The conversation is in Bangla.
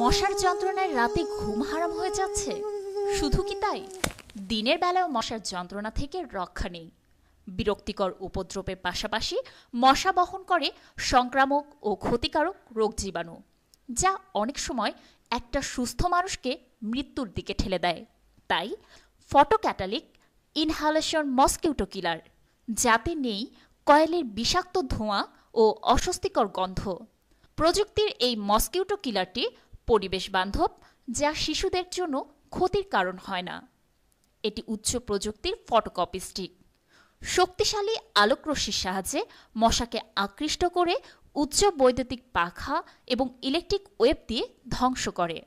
মশার যন্ত্রণায় রাতে ঘুম হারাম হয়ে যাচ্ছে শুধু কি তাই দিনের বেলায় মশার যন্ত্রণা থেকে রক্ষা নেই বিরক্তিকর উপদ্রবের পাশাপাশি মশা বহন করে সংক্রামক ও ক্ষতিকারক রোগ জীবাণু যা অনেক সময় একটা সুস্থ মানুষকে মৃত্যুর দিকে ঠেলে দেয় তাই ফটোক্যাটালিক ইনহালেশন মস্কিউটো কিলার যাতে নেই কয়েলের বিষাক্ত ধোঁয়া ও অস্বস্তিকর গন্ধ প্রযুক্তির এই মস্কিউটো কিলারটি পরিবেশ বান্ধব যা শিশুদের জন্য ক্ষতির কারণ হয় না এটি উচ্চ প্রযুক্তির ফটোকপি স্টিক শক্তিশালী আলোকরশ্মির সাহায্যে মশাকে আকৃষ্ট করে উচ্চ বৈদ্যুতিক পাখা এবং ইলেকট্রিক ওয়েব দিয়ে ধ্বংস করে